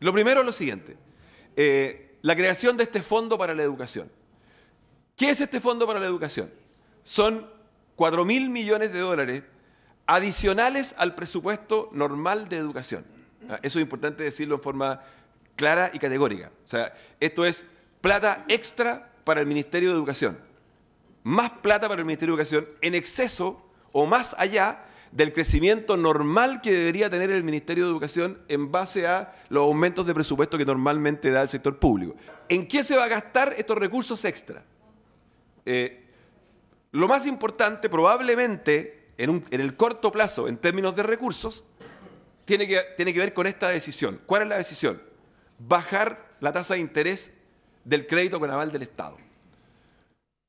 Lo primero es lo siguiente, eh, la creación de este fondo para la educación. ¿Qué es este fondo para la educación? Son 4 mil millones de dólares adicionales al presupuesto normal de educación. Ah, eso es importante decirlo en forma clara y categórica. O sea, esto es plata extra para el Ministerio de Educación. Más plata para el Ministerio de Educación en exceso o más allá del crecimiento normal que debería tener el Ministerio de Educación en base a los aumentos de presupuesto que normalmente da el sector público. ¿En qué se va a gastar estos recursos extra? Eh, lo más importante probablemente en, el corto plazo, en términos de recursos, tiene que, tiene que ver con esta decisión. ¿Cuál es la decisión? Bajar la tasa de interés del crédito con aval del Estado.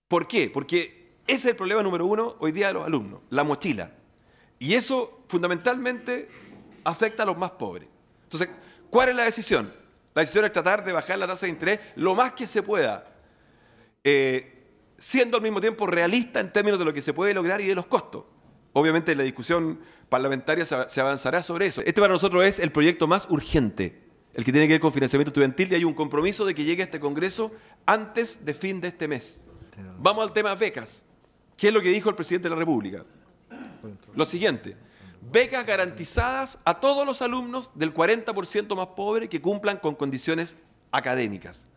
¿Por qué? Porque ese es el problema número uno hoy día de los alumnos, la mochila. Y eso fundamentalmente afecta a los más pobres. Entonces, ¿cuál es la decisión? La decisión es tratar de bajar la tasa de interés lo más que se pueda, eh, siendo al mismo tiempo realista en términos de lo que se puede lograr y de los costos. Obviamente la discusión parlamentaria se avanzará sobre eso. Este para nosotros es el proyecto más urgente, el que tiene que ver con financiamiento estudiantil y hay un compromiso de que llegue a este Congreso antes de fin de este mes. Vamos al tema becas. ¿Qué es lo que dijo el presidente de la República? lo siguiente. Becas garantizadas a todos los alumnos del 40% más pobre que cumplan con condiciones académicas.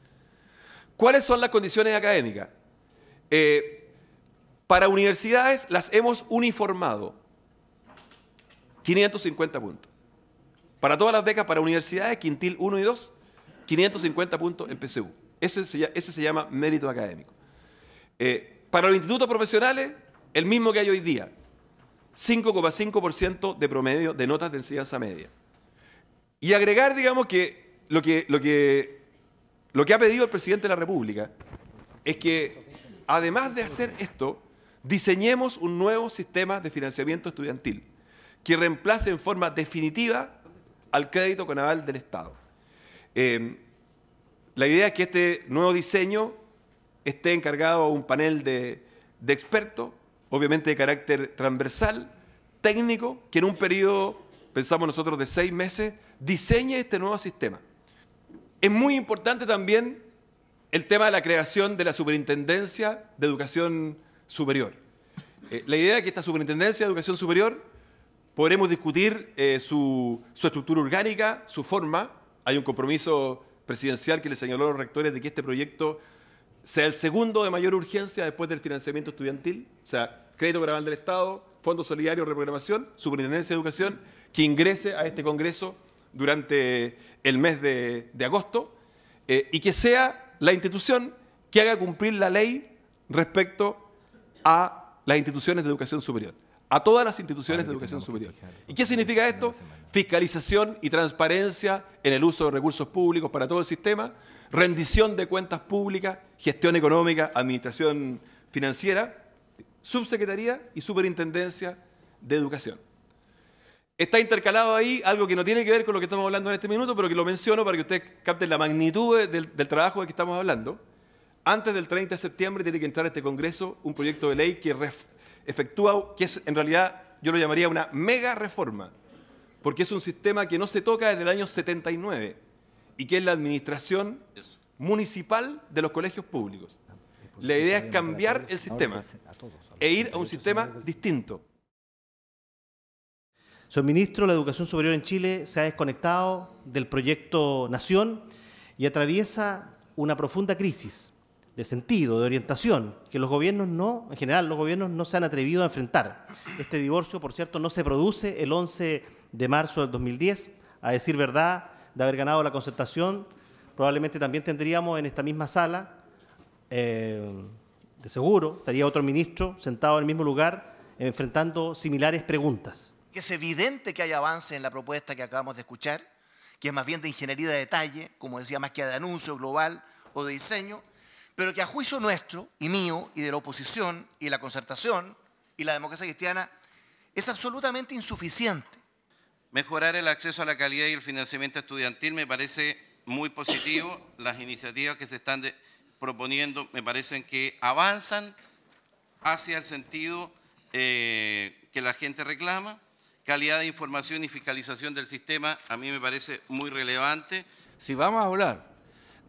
¿Cuáles son las condiciones académicas? Eh, para universidades las hemos uniformado. 550 puntos. Para todas las becas para universidades, quintil 1 y 2, 550 puntos en PCU. Ese se, llama mérito académico. Eh, para los institutos profesionales, el mismo que hay hoy día, 5,5% de promedio de notas de enseñanza media. Y agregar, digamos, que lo que, lo que lo que ha pedido el presidente de la República es que, además de hacer esto, diseñemos un nuevo sistema de financiamiento estudiantil que reemplace en forma definitiva al crédito con aval del Estado. Em, la idea es que este nuevo diseño esté encargado a un panel de, de expertos obviamente de carácter transversal, técnico, que en un periodo, pensamos nosotros, de seis meses, diseñe este nuevo sistema. Es muy importante también el tema de la creación de la Superintendencia de Educación Superior. Eh, la idea es que esta Superintendencia de Educación Superior podremos discutir eh, su, su estructura orgánica, su forma. Hay un compromiso presidencial que le señaló a los rectores de que este proyecto sea el segundo de mayor urgencia después del financiamiento estudiantil, o sea, crédito graval del Estado, Fondo Solidario, Reprogramación, Superintendencia de Educación, que ingrese a este Congreso durante el mes de, agosto eh, y que sea la institución que haga cumplir la ley respecto a las instituciones de educación superior a todas las instituciones de educación superior. ¿Y qué significa esto? Fiscalización y transparencia en el uso de recursos públicos para todo el sistema, rendición de cuentas públicas, gestión económica, administración financiera, subsecretaría y superintendencia de educación. Está intercalado ahí algo que no tiene que ver con lo que estamos hablando en este minuto, pero que lo menciono para que usted capte la magnitud del, trabajo de que estamos hablando. Antes del 30 de septiembre tiene que entrar a este Congreso un proyecto de ley que, efectúa, que es en realidad yo lo llamaría una mega reforma, porque es un sistema que no se toca desde el año 79 y que es la administración municipal de los colegios públicos. La idea es cambiar el sistema e ir a un sistema distinto. Señor ministro, la educación superior en Chile se ha desconectado del proyecto Nación y atraviesa una profunda crisis de sentido, de orientación, que los gobiernos no, en general, los gobiernos no se han atrevido a enfrentar. Este divorcio, por cierto, no se produce el 11 de marzo del 2010. A decir verdad, de haber ganado la concertación, probablemente también tendríamos en esta misma sala, eh, de seguro, estaría otro ministro sentado en el mismo lugar enfrentando similares preguntas. Es evidente que hay avance en la propuesta que acabamos de escuchar, que es más bien de ingeniería de detalle, como decía, más que de anuncio global o de diseño, pero que a juicio nuestro y mío y de la oposición y la concertación y la democracia cristiana es absolutamente insuficiente. Mejorar el acceso a la calidad y el financiamiento estudiantil me parece muy positivo. Las iniciativas que se están proponiendo me parecen que avanzan hacia el sentido eh, que la gente reclama. Calidad de información y fiscalización del sistema a mí me parece muy relevante. Si vamos a hablar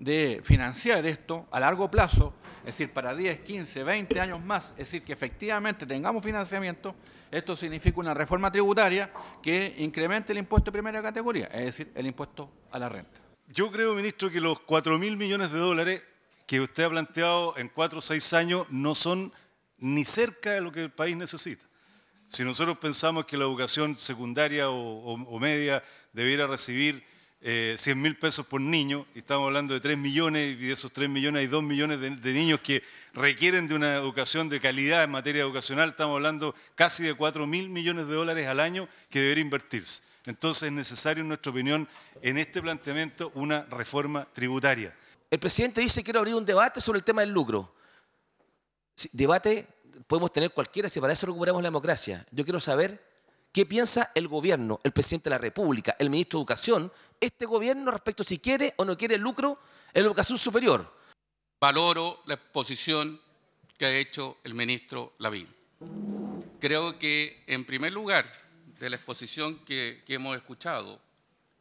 de financiar esto a largo plazo, es decir, para 10, 15, 20 años más, es decir, que efectivamente tengamos financiamiento, esto significa una reforma tributaria que incremente el impuesto de primera categoría, es decir, el impuesto a la renta. Yo creo, ministro, que los 4 mil millones de dólares que usted ha planteado en 4 o 6 años no son ni cerca de lo que el país necesita. Si nosotros pensamos que la educación secundaria o, o media debiera recibir eh, 100 mil pesos por niño, y estamos hablando de 3 millones, y de esos 3 millones hay 2 millones de, niños que requieren de una educación de calidad en materia educacional, estamos hablando casi de 4 mil millones de dólares al año que debería invertirse. Entonces es necesario, en nuestra opinión, en este planteamiento una reforma tributaria. El presidente dice que quiere abrir un debate sobre el tema del lucro. debate podemos tener cualquiera si para eso recuperamos la democracia. Yo quiero saber qué piensa el gobierno, el presidente de la República, el ministro de Educación este gobierno respecto si quiere o no quiere lucro en la educación superior. Valoro la exposición que ha hecho el ministro Lavín. Creo que, en primer lugar, de la exposición que, hemos escuchado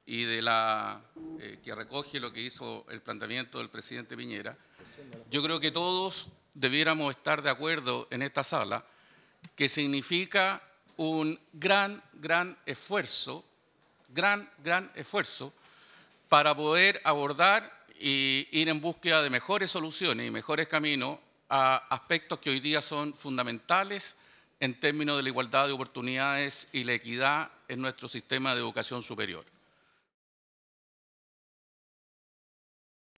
y de la eh, que recoge lo que hizo el planteamiento del presidente Viñera, yo creo que todos debiéramos estar de acuerdo en esta sala que significa un gran, gran esfuerzo gran, gran esfuerzo para poder abordar y ir en búsqueda de mejores soluciones y mejores caminos a aspectos que hoy día son fundamentales en términos de la igualdad de oportunidades y la equidad en nuestro sistema de educación superior.